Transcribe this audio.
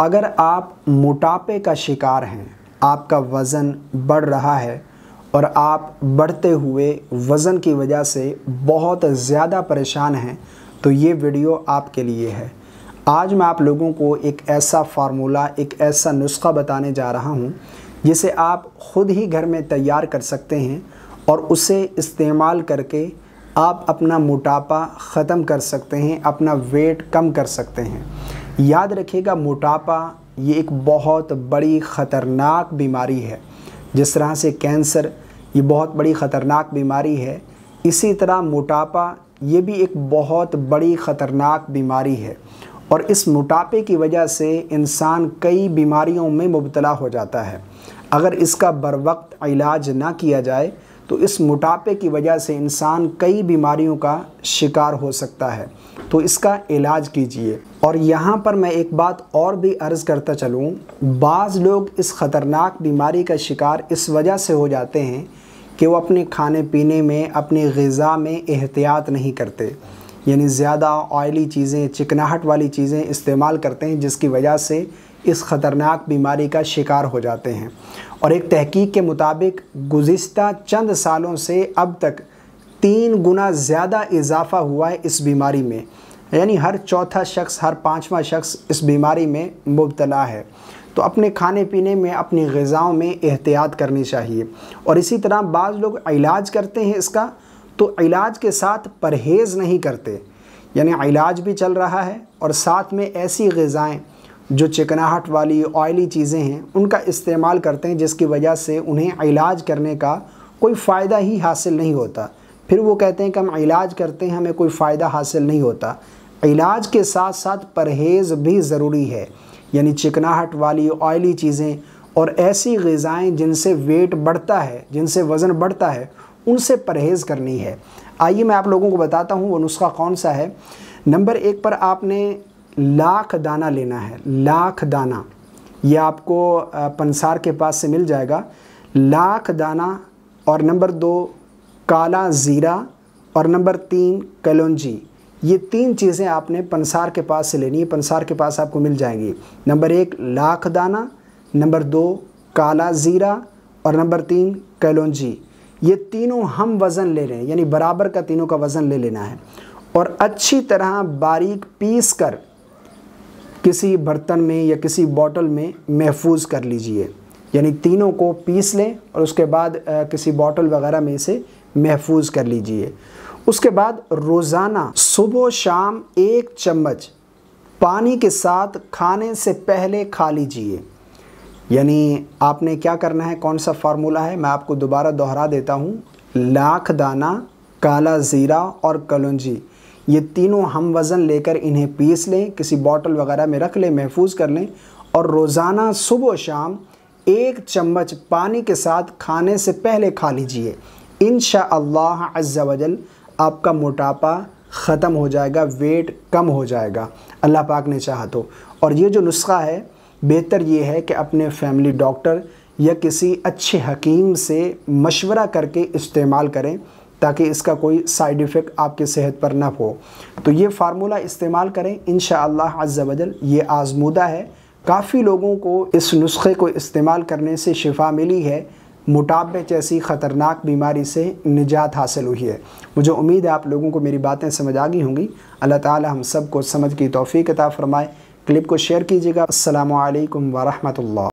अगर आप मोटापे का शिकार हैं आपका वज़न बढ़ रहा है और आप बढ़ते हुए वज़न की वजह से बहुत ज़्यादा परेशान हैं तो ये वीडियो आपके लिए है आज मैं आप लोगों को एक ऐसा फार्मूला एक ऐसा नुस्खा बताने जा रहा हूँ जिसे आप ख़ुद ही घर में तैयार कर सकते हैं और उसे इस्तेमाल करके आप अपना मोटापा ख़त्म कर सकते हैं अपना वेट कम कर सकते हैं याद रखिएगा मोटापा ये एक बहुत बड़ी ख़तरनाक बीमारी है जिस तरह से कैंसर ये बहुत बड़ी ख़तरनाक बीमारी है इसी तरह मोटापा ये भी एक बहुत बड़ी ख़तरनाक बीमारी है और इस मोटापे की वजह से इंसान कई बीमारियों में मुबतला हो जाता है अगर इसका बर वक्त इलाज ना किया जाए तो इस मोटापे की वजह से इंसान कई बीमारियों का शिकार हो सकता है तो इसका इलाज कीजिए और यहाँ पर मैं एक बात और भी अर्ज़ करता चलूँ बाज़ लोग इस ख़तरनाक बीमारी का शिकार इस वजह से हो जाते हैं कि वो अपने खाने पीने में अपनी गज़ा में एहतियात नहीं करते यानी ज़्यादा ऑयली चीज़ें चिकनाहट वाली चीज़ें इस्तेमाल करते हैं जिसकी वजह से इस ख़तरनाक बीमारी का शिकार हो जाते हैं और एक तहकीक के मुताबिक गुज्त चंद सालों से अब तक तीन गुना ज़्यादा इजाफ़ा हुआ है इस बीमारी में यानी हर चौथा शख्स हर पाँचवा शख्स इस बीमारी में मुबतला है तो अपने खाने पीने में अपनी गज़ाओं में एहतियात करनी चाहिए और इसी तरह बाज़ लोग इलाज करते हैं इसका तो इलाज के साथ परहेज़ नहीं करते यानी इलाज भी चल रहा है और साथ में ऐसी गज़ाएँ जो चिकनाहट वाली ऑयली चीज़ें हैं उनका इस्तेमाल करते हैं जिसकी वजह से उन्हें इलाज करने का कोई फ़ायदा ही हासिल नहीं होता फिर वो कहते हैं कि हम इलाज करते हैं हमें कोई फ़ायदा हासिल नहीं होता इलाज के साथ साथ परहेज़ भी ज़रूरी है यानी चिकनाहट वाली ऑयली चीज़ें और ऐसी गज़ाएँ जिनसे वेट बढ़ता है जिनसे वज़न बढ़ता है उनसे परहेज़ करनी है आइए मैं आप लोगों को बताता हूँ वो नुस्खा कौन सा है नंबर एक पर आपने लाख दाना लेना है लाख दाना ये आपको पंसार के पास से मिल जाएगा लाख दाना और नंबर दो काला ज़ीरा और नंबर तीन कलौजी ये तीन चीज़ें आपने पंसार के पास से लेनी है पंसार के पास आपको मिल जाएंगी नंबर एक लाख दाना नंबर दो काला ज़ीरा और नंबर तीन कैलोजी ये तीनों हम वज़न ले रहे हैं यानी बराबर का तीनों का वज़न ले लेना है और अच्छी तरह बारीक पीस कर किसी बर्तन में या किसी बॉटल में महफूज कर लीजिए यानी तीनों को पीस लें और उसके बाद किसी बॉटल वगैरह में इसे महफूज कर लीजिए उसके बाद रोज़ाना सुबह शाम एक चम्मच पानी के साथ खाने से पहले खा लीजिए यानी आपने क्या करना है कौन सा फार्मूला है मैं आपको दोबारा दोहरा देता हूँ लाख दाना काला ज़ीरा और कलौजी ये तीनों हम वज़न लेकर इन्हें पीस लें किसी बॉटल वगैरह में रख लें महफूज कर लें और रोज़ाना सुबह शाम एक चम्मच पानी के साथ खाने से पहले खा लीजिए इन शजल आपका मोटापा ख़त्म हो जाएगा वेट कम हो जाएगा अल्लाह पाक ने चाह तो और ये जो नुस्खा है बेहतर ये है कि अपने फैमिली डॉक्टर या किसी अच्छे हकीम से मशवरा करके इस्तेमाल करें ताकि इसका कोई साइड इफ़ेक्ट आपके सेहत पर ना हो तो ये फार्मूला इस्तेमाल करें इन शज़ल ये आजमूदा है काफ़ी लोगों को इस नुस्खे को इस्तेमाल करने से शिफा मिली है मोटापे जैसी ख़तरनाक बीमारी से निजात हासिल हुई है मुझे उम्मीद है आप लोगों को मेरी बातें समझ आ गई होंगी अल्लाह ताला हम सब को समझ की तोफ़ी कता फ़रमाए क्लिप को शेयर कीजिएगा अल्लाम वरहमल